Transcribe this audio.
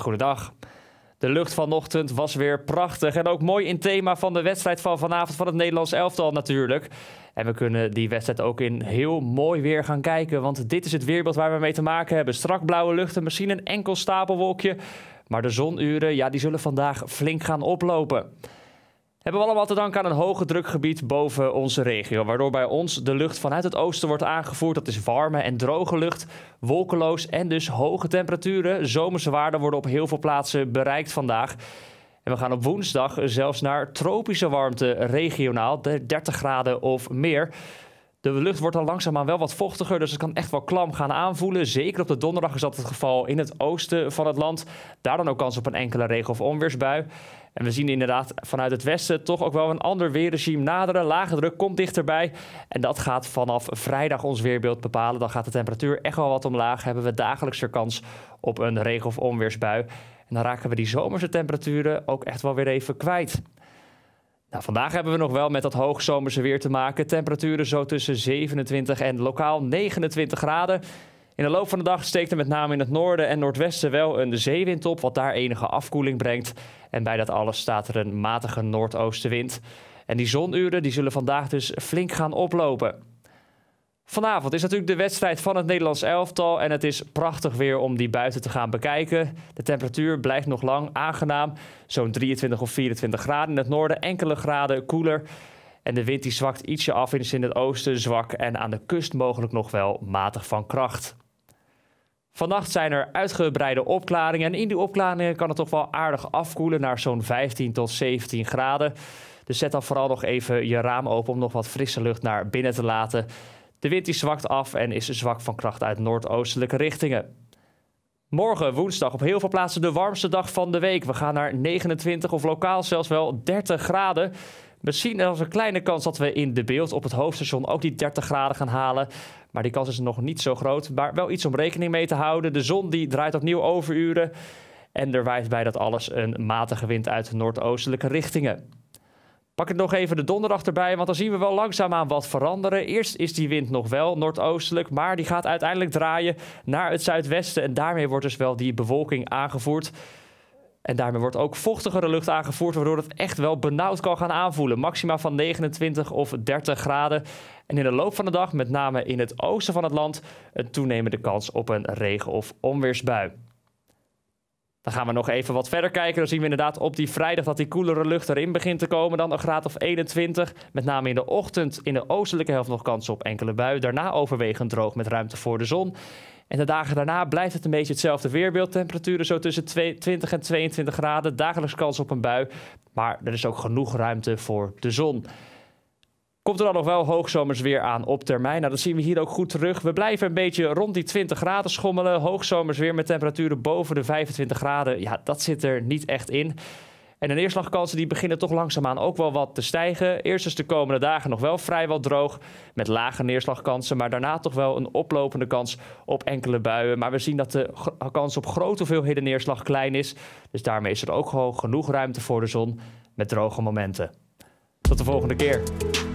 Goedendag. De lucht vanochtend was weer prachtig en ook mooi in thema van de wedstrijd van vanavond van het Nederlands elftal natuurlijk. En we kunnen die wedstrijd ook in heel mooi weer gaan kijken, want dit is het weerbeeld waar we mee te maken hebben. Strak blauwe lucht en misschien een enkel stapelwolkje, maar de zonuren ja, die zullen vandaag flink gaan oplopen hebben we allemaal te danken aan een hoge drukgebied boven onze regio, waardoor bij ons de lucht vanuit het oosten wordt aangevoerd. Dat is warme en droge lucht, wolkeloos en dus hoge temperaturen. Zomerse waarden worden op heel veel plaatsen bereikt vandaag. En we gaan op woensdag zelfs naar tropische warmte regionaal, de 30 graden of meer. De lucht wordt al langzaamaan wel wat vochtiger, dus het kan echt wel klam gaan aanvoelen. Zeker op de donderdag is dat het geval in het oosten van het land. Daar dan ook kans op een enkele regen- of onweersbui. En we zien inderdaad vanuit het westen toch ook wel een ander weerregime naderen. Lage druk komt dichterbij. En dat gaat vanaf vrijdag ons weerbeeld bepalen. Dan gaat de temperatuur echt wel wat omlaag. Hebben we dagelijks er kans op een regen- of onweersbui. En dan raken we die zomerse temperaturen ook echt wel weer even kwijt. Nou, vandaag hebben we nog wel met dat hoogzomerse weer te maken. Temperaturen zo tussen 27 en lokaal 29 graden. In de loop van de dag steekt er met name in het noorden en noordwesten wel een zeewind op, wat daar enige afkoeling brengt. En bij dat alles staat er een matige noordoostenwind. En die zonuren die zullen vandaag dus flink gaan oplopen. Vanavond is natuurlijk de wedstrijd van het Nederlands elftal en het is prachtig weer om die buiten te gaan bekijken. De temperatuur blijft nog lang aangenaam, zo'n 23 of 24 graden in het noorden, enkele graden koeler. En de wind die zwakt ietsje af in het oosten zwak en aan de kust mogelijk nog wel matig van kracht. Vannacht zijn er uitgebreide opklaringen en in die opklaringen kan het toch wel aardig afkoelen naar zo'n 15 tot 17 graden. Dus zet dan vooral nog even je raam open om nog wat frisse lucht naar binnen te laten. De wind die zwakt af en is zwak van kracht uit noordoostelijke richtingen. Morgen woensdag op heel veel plaatsen de warmste dag van de week. We gaan naar 29 of lokaal zelfs wel 30 graden. Misschien er een kleine kans dat we in de beeld op het hoofdstation ook die 30 graden gaan halen. Maar die kans is nog niet zo groot. Maar wel iets om rekening mee te houden. De zon die draait opnieuw overuren. En er wijst bij dat alles een matige wind uit noordoostelijke richtingen. Pak het nog even de donderdag erbij, want dan zien we wel langzaamaan wat veranderen. Eerst is die wind nog wel noordoostelijk, maar die gaat uiteindelijk draaien naar het zuidwesten. En daarmee wordt dus wel die bewolking aangevoerd. En daarmee wordt ook vochtigere lucht aangevoerd, waardoor het echt wel benauwd kan gaan aanvoelen. Maxima van 29 of 30 graden. En in de loop van de dag, met name in het oosten van het land, een toenemende kans op een regen- of onweersbui. Dan gaan we nog even wat verder kijken. Dan zien we inderdaad op die vrijdag dat die koelere lucht erin begint te komen. Dan een graad of 21. Met name in de ochtend in de oostelijke helft nog kans op enkele buien. Daarna overwegend droog met ruimte voor de zon. En de dagen daarna blijft het een beetje hetzelfde weerbeeld. Temperaturen zo tussen 20 en 22 graden. Dagelijks kans op een bui. Maar er is ook genoeg ruimte voor de zon. Komt er dan nog wel hoogzomers weer aan op termijn? Nou, dat zien we hier ook goed terug. We blijven een beetje rond die 20 graden schommelen. Hoogzomers weer met temperaturen boven de 25 graden. Ja, dat zit er niet echt in. En de neerslagkansen die beginnen toch langzaamaan ook wel wat te stijgen. Eerst is de komende dagen nog wel vrijwel droog met lage neerslagkansen, maar daarna toch wel een oplopende kans op enkele buien. Maar we zien dat de kans op grote hoeveelheden neerslag klein is, dus daarmee is er ook genoeg ruimte voor de zon met droge momenten. Tot de volgende keer.